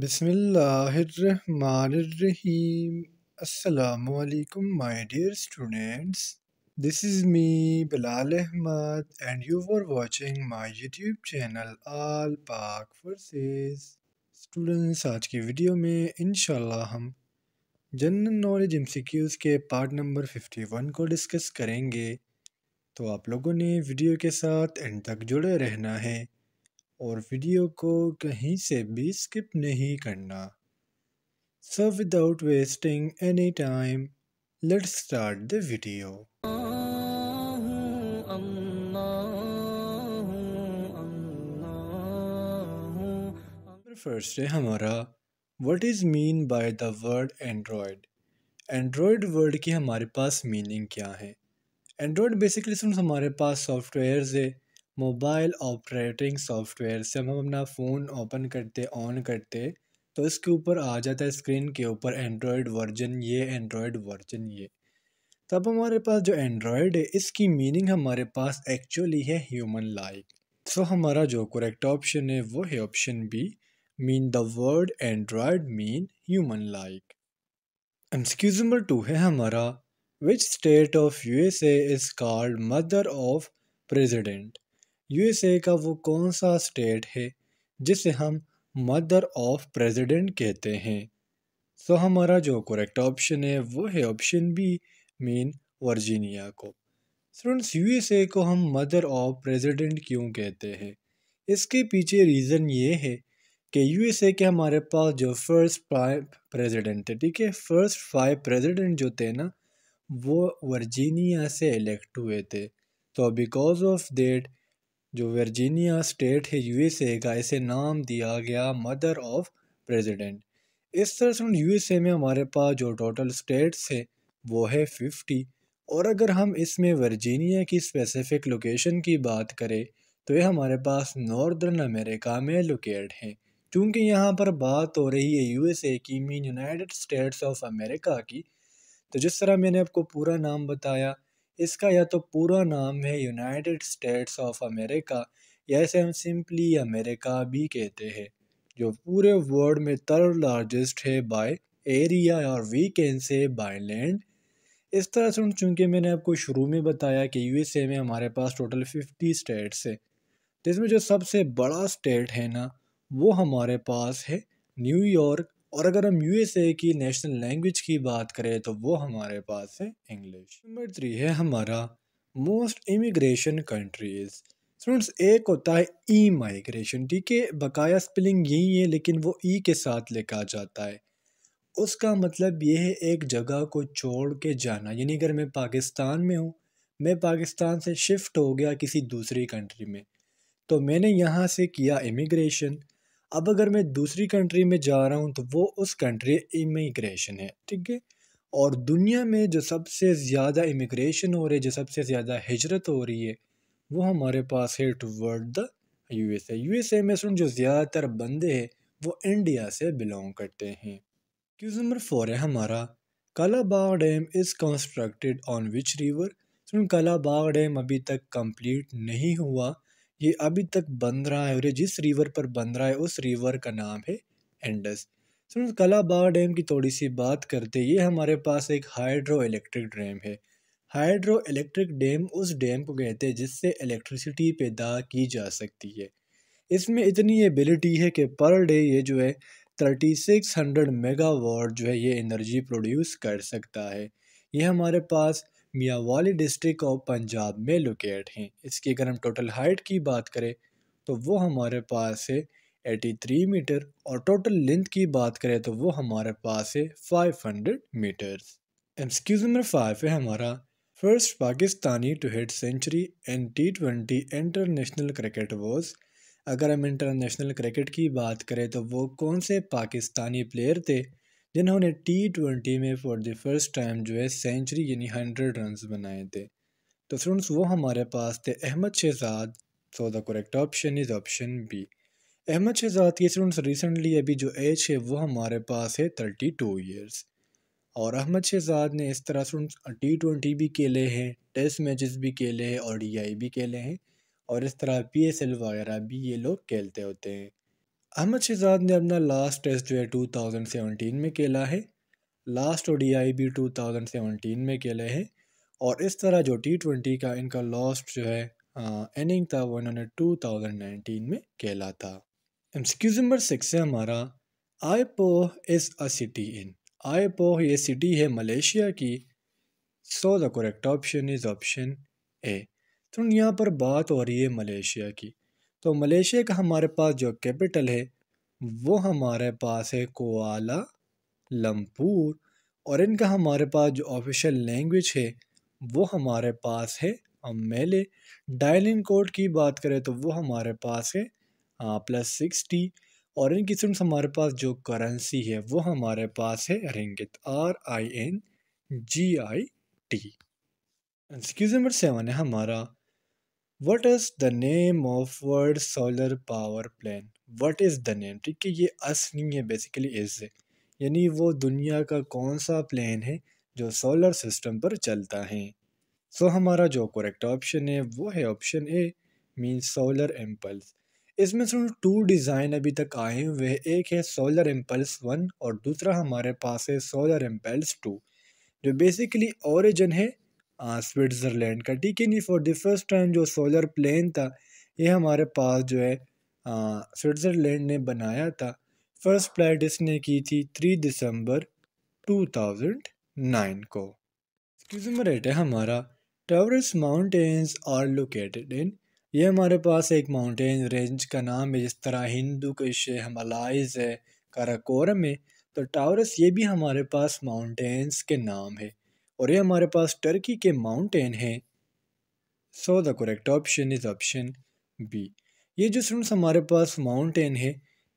बसमिल्लाम अल्लाम my dear students this is me Bilal Ahmad and you are watching my YouTube channel all Pak forces students आज की वीडियो में इनशाला हम general knowledge M C Qs के पार्ट नंबर फिफ्टी वन को डिस्कस करेंगे तो आप लोगों ने वीडियो के साथ एंड तक जुड़े रहना है और वीडियो को कहीं से भी स्किप नहीं करना so without wasting any time let start the video first है हमारा what is mean by the word android android word की हमारे पास मीनिंग क्या है एंड्रॉयड बेसिकली सुन हमारे पास सॉफ्टवेयर है मोबाइल ऑपरेटिंग सॉफ्टवेयर से हम अपना फ़ोन ओपन करते ऑन करते तो इसके ऊपर आ जाता है स्क्रीन के ऊपर एंड्रॉयड वर्जन ये एंड्रॉयड वर्जन ये तब हमारे पास जो एंड्रॉयड है इसकी मीनिंग हमारे पास एक्चुअली है ह्यूमन लाइक सो हमारा जो करेक्ट ऑप्शन है वो है option B mean the word android mean human like excuse number two है हमारा which state of USA is called mother of president USA का वो कौन सा स्टेट है जिसे हम मदर ऑफ प्रेसिडेंट कहते हैं सो तो हमारा जो करेक्ट ऑप्शन है वो है ऑप्शन बी मेन वर्जीनिया को स्टूडेंट्स यूएसए को हम मदर ऑफ प्रेसिडेंट क्यों कहते हैं इसके पीछे रीज़न ये है कि यूएसए के हमारे पास जो फर्स्ट फाइव प्रेसिडेंट थे ठीक है फर्स्ट फाइव प्रेसिडेंट जो थे ना वो वर्जीनिया से इलेक्ट हुए थे तो बिकॉज ऑफ देट जो वर्जीनिया स्टेट है यूएसए का इसे नाम दिया गया मदर ऑफ प्रेसिडेंट इस तरह से यूएसए में हमारे पास जो टोटल स्टेट्स है वो है फिफ्टी और अगर हम इसमें वर्जीनिया की स्पेसिफिक लोकेशन की बात करें तो ये हमारे पास नॉर्दर्न अमेरिका में लोकेट है क्योंकि यहाँ पर बात हो रही है यूएसए की mean United States of America की तो जिस तरह मैंने आपको पूरा नाम बताया इसका या तो पूरा नाम है यूनाइटेड स्टेट्स ऑफ अमेरिका या इसे हम सिंपली अमेरिका भी कहते हैं जो पूरे वर्ल्ड में थर्ड लार्जेस्ट है बाय एरिया और we can say by land इस तरह से चूँकि मैंने आपको शुरू में बताया कि यूएसए में हमारे पास टोटल फिफ्टी स्टेट्स है जिसमें जो सबसे बड़ा स्टेट है ना वो हमारे पास है न्यूयॉर्क और अगर हम यूएसए की नेशनल लैंग्वेज की बात करें तो वो हमारे पास है इंग्लिश नंबर थ्री है हमारा मोस्ट इमिग्रेशन कंट्रीज़ स्टूडेंट्स एक होता है ई माइग्रेशन ठीक है बकाया स्पेलिंग यही है लेकिन वो ई e के साथ लिखा जाता है उसका मतलब ये है एक जगह को छोड़ के जाना यानी अगर मैं पाकिस्तान में हूँ मैं पाकिस्तान से शिफ्ट हो गया किसी दूसरी कंट्री में तो मैंने यहाँ से किया इमिग्रेशन अब अगर मैं दूसरी कंट्री में जा रहा हूँ तो वो उस कंट्री इमिग्रेशन है ठीक है और दुनिया में जो सबसे ज़्यादा इमिग्रेशन हो रही है जो सबसे ज़्यादा हिजरत हो रही है वो हमारे पास है toward the U S A U S A में सुन जो ज़्यादातर बंदे हैं वो इंडिया से बिलोंग करते हैं क्यूज नंबर फोर है हमारा Kalabagh dam is constructed on which river सुन कालाबाग डैम अभी तक कंप्लीट नहीं हुआ ये अभी तक बन रहा है और ये जिस रिवर पर बन रहा है उस रिवर का नाम है एंडस सुन कलाबार डैम की थोड़ी सी बात करते ये हमारे पास एक हाइड्रो इलेक्ट्रिक डैम है हाइड्रो इलेक्ट्रिक डैम उस डैम को कहते हैं जिससे इलेक्ट्रिसिटी पैदा की जा सकती है इसमें इतनी एबिलिटी है कि पर डे ये जो है थर्टी सिक्स हंड्रेड मेगावाट जो है ये एनर्जी प्रोड्यूस कर सकता है ये हमारे पास मियावाली डिस्ट्रिक्ट ऑफ पंजाब में लोकेट हैं इसकी अगर हम टोटल हाइट की बात करें तो वो हमारे पास है एटी थ्री मीटर और टोटल लेंथ की बात करें तो वो हमारे पास है five hundred meters excuse number five है हमारा first Pakistani to hit century in T twenty international cricket was अगर हम इंटरनेशनल क्रिकेट की बात करें तो वो कौन से पाकिस्तानी प्लेयर थे जिन्होंने टी ट्वेंटी में फॉर द फर्स्ट टाइम जो है सेंचुरी यानी हंड्रेड रन बनाए थे तो फ्रेंड्स वो हमारे पास थे Ahmad Shahzad so the correct option is option B Ahmad Shahzad की फ्रेंड्स रिसेंटली अभी जो एज है वो हमारे पास है थर्टी टू ईयर्स और अहमद शहजाद ने इस तरह फ्रेंड्स टी ट्वेंटी भी खेले हैं टेस्ट मैचेस भी खेले हैं और डी आई भी खेले हैं और इस तरह पी एस एल वगैरह भी ये लोग खेलते होते हैं अहमद शहजाद ने अपना लास्ट टेस्ट जो है सेवनटीन में खेला है लास्ट ओ भी 2017 में खेले हैं और इस तरह जो टी ट्वेंटी का इनका लास्ट जो है इनिंग था वो इन्होंने 2019 में खेला था एम नंबर सिक्स है हमारा आई पोह इज़ अ सिटी इन आई पोह ये सिटी है मलेशिया की so the correct option is option A तो यहाँ पर बात हो रही है मलेशिया की तो मलेशिया का हमारे पास जो कैपिटल है वो हमारे पास है कोआला लमपुर और इनका हमारे पास जो ऑफिशियल लैंग्वेज है वो हमारे पास है अमेले डायल कोड की बात करें तो वो हमारे पास है प्लस सिक्सटी और इनकी स्टूडेंट्स हमारे पास जो करेंसी है वो हमारे पास है ringgit R I N G I T excuse number seven है हमारा what is the name of world solar power plan what is the name ठीक है ये अस नहीं है बेसिकली इस यानी वो दुनिया का कौन सा प्लान है जो सोलर सिस्टम पर चलता है सो so, हमारा जो करेक्ट ऑप्शन है वो है option A mean solar impulse इसमें सिर्फ टू डिज़ाइन अभी तक आए हुए वह एक है सोलर एम्पल्स वन और दूसरा हमारे पास है सोलर एम्पल्स टू जो बेसिकली ओरिजिन है स्विट्ज़रलैंड का ठीक है नहीं फॉर द फर्स्ट टाइम जो सोलर प्लेन था ये हमारे पास जो है स्विट्ज़रलैंड ने बनाया था फर्स्ट फ्लाइट इसने की थी थ्री दिसंबर 2009 को इसकी रेट है हमारा Taurus mountains are located in ये हमारे पास एक माउंटेन रेंज का नाम है जिस तरह हिंदू कश है है काराकोरम है तो टावरस ये भी हमारे पास माउंटेंस के नाम है और ये हमारे पास टर्की के माउंटेन हैं so the correct option is option B ये जो स्टूडेंट्स हमारे पास माउंटेन है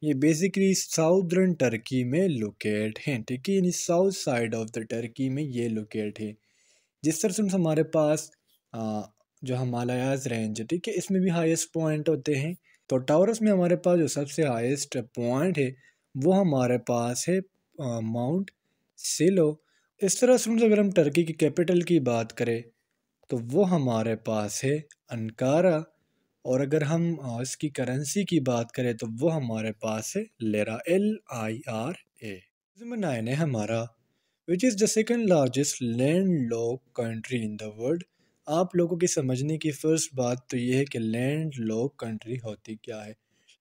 ये बेसिकली साउदर्न टर्की में लोकेट हैं ठीक है यानी south side of the Turkey में ये लोकेट है जिस तरह से हमारे पास आ, जो हमालयाज रेंज है ठीक है इसमें भी हाईएस्ट पॉइंट होते हैं तो टावरस में हमारे पास जो सबसे हाईएस्ट पॉइंट है वो हमारे पास है माउंट सिलो इस तरह स्टूडेंट्स अगर हम टर्की की कैपिटल की बात करें तो वो हमारे पास है अनकारा और अगर हम इसकी करेंसी की बात करें तो वो हमारे पास है lira L I R A number nine है हमारा which is the second largest land lock country in the world आप लोगों की समझने की फ़र्स्ट बात तो ये है कि लैंड लॉक कंट्री होती क्या है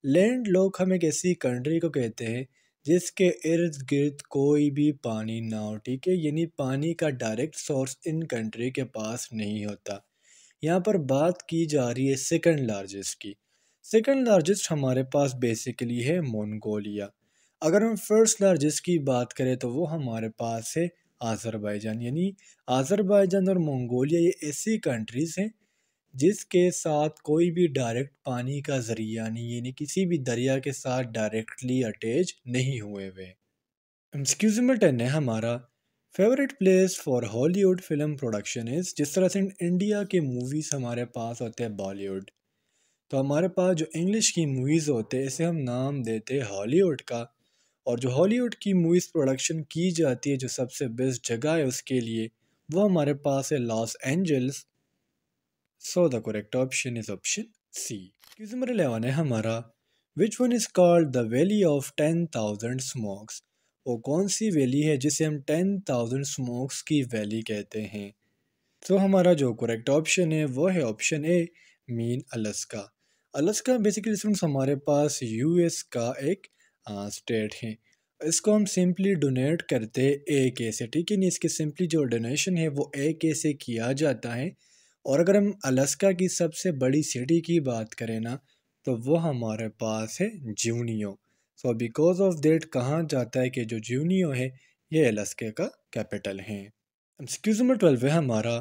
लैंड लॉक हम एक ऐसी कंट्री को कहते हैं जिसके इर्द गिर्द कोई भी पानी ना हो ठीक है यानी पानी का डायरेक्ट सोर्स इन कंट्री के पास नहीं होता यहाँ पर बात की जा रही है सेकंड लार्जेस्ट की सेकंड लार्जेस्ट हमारे पास बेसिकली है मंगोलिया अगर हम फर्स्ट लार्जेस्ट की बात करें तो वो हमारे पास है आज़रबाईजान यानी आज़रबाईजान और मंगोलिया ये ऐसी कंट्रीज़ हैं जिसके साथ कोई भी डायरेक्ट पानी का ज़रिया नहीं यानी किसी भी दरिया के साथ डायरेक्टली अटैच नहीं हुए हुए एक्सक्यूज टेन है हमारा favourite place for Hollywood film production is जिस तरह से इंडिया के मूवीज़ हमारे पास होते हैं बॉलीवुड तो हमारे पास जो इंग्लिश की मूवीज़ होते हैं इसे हम नाम देते हैं हॉलीवुड का और जो हॉलीवुड की मूवीज़ प्रोडक्शन की जाती है जो सबसे बेस्ट जगह है उसके लिए वो हमारे पास है Los Angeles so the correct option is option C Question number eleven है हमारा which one is called the valley of ten thousand smokes वो कौन सी वैली है जिसे हम टेन थाउजेंड स्मोक्स की वैली कहते हैं तो so, हमारा जो करेक्ट ऑप्शन है वो है option A mean Alaska Alaska basically students हमारे पास यूएस का एक स्टेट है इसको हम सिंपली डोनेट करते ए के से ठीक है नहीं इसके सिंपली जो डोनेशन है वो ए के से किया जाता है और अगर हम अलास्का की सबसे बड़ी सिटी की बात करें ना तो वो हमारे पास है Juneau so because of that कहा जाता है कि जो जूनियो है ये अलास्का का कैपिटल है एक्सक्यूज नंबर ट्वेल्व है हमारा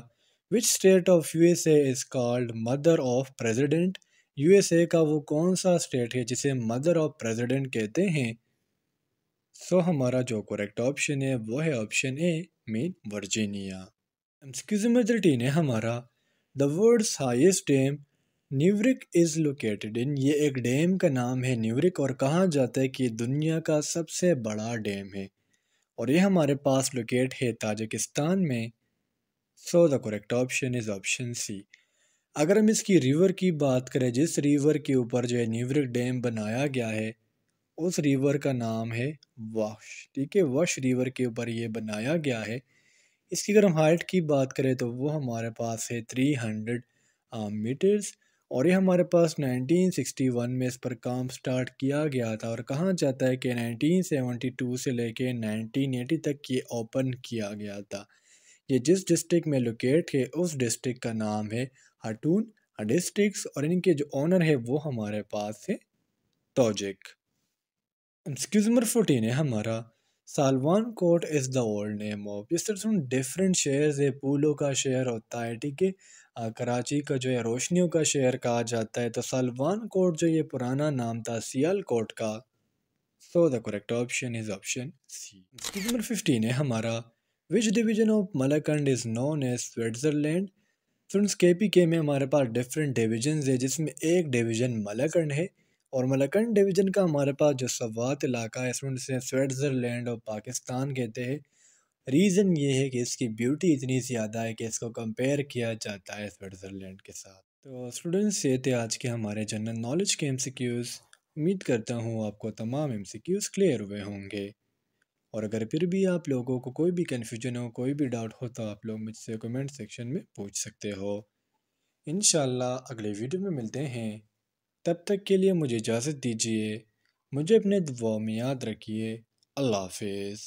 which state of U S as called mother of president U S A का वो कौन सा स्टेट है जिसे मदर ऑफ प्रेजिडेंट कहते हैं सो so, हमारा जो करेक्ट ऑप्शन है वो है option A mean Virginia excuse number thirteen है हमारा the world's highest dam Nurek is located in ये एक डैम का नाम है न्यूरिक और कहा जाता है कि दुनिया का सबसे बड़ा डैम है और ये हमारे पास लोकेट है ताजिकिस्तान में so the correct option is option C अगर हम इसकी रिवर की बात करें जिस रिवर के ऊपर जो है न्यूरिक डैम बनाया गया है उस रिवर का नाम है वाश ठीक है वश रिवर के ऊपर ये बनाया गया है इसकी अगर हम हाइट की बात करें तो वो हमारे पास है थ्री हंड्रेड मीटर्स और ये हमारे पास 1961 में इस पर काम स्टार्ट किया गया था और कहा जाता है कि 1972 से लेके 1980 तक ये ओपन किया गया था ये जिस डिस्ट्रिक्ट में लोकेट है उस डिस्ट्रिक्ट का नाम है हटून डिस्ट्रिक्स और इनके जो ऑनर है वो हमारे पास है तोजिक एक्सक्यूज़मर फोर्टीन है हमारा Salwan Kot is the old name of जिस तरह से डिफरेंट शेयर है पूलो का शेयर होता है ठीक है कराची का जो है रोशनियों का शेयर कहा जाता है तो सालवान कोट जो ये पुराना नाम था सियाल कोट का so the correct option is option C number fifteen है हमारा which division of Malakand is known as Switzerland friends K P K में हमारे पास डिफरेंट डिवीजन है जिसमें एक डिवीजन मलकंड है और मलकन डिवीज़न का हमारे पास जो सवात इलाका है इसमें से स्विट्ज़रलैंड और पाकिस्तान कहते हैं रीज़न ये है कि इसकी ब्यूटी इतनी ज़्यादा है कि इसको कंपेयर किया जाता है स्विट्ज़रलैंड के साथ तो स्टूडेंट्स ये थे आज के हमारे जनरल नॉलेज के एम उम्मीद करता हूँ आपको तमाम एम क्लियर हुए होंगे और अगर फिर भी आप लोगों को कोई भी कन्फ्यूजन हो कोई भी डाउट हो तो आप लोग मुझसे कमेंट सेक्शन में पूछ सकते हो इन अगले वीडियो में मिलते हैं तब तक के लिए मुझे इजाज़त दीजिए मुझे अपने दुआ में याद रखिए अल्लाह हाफिज़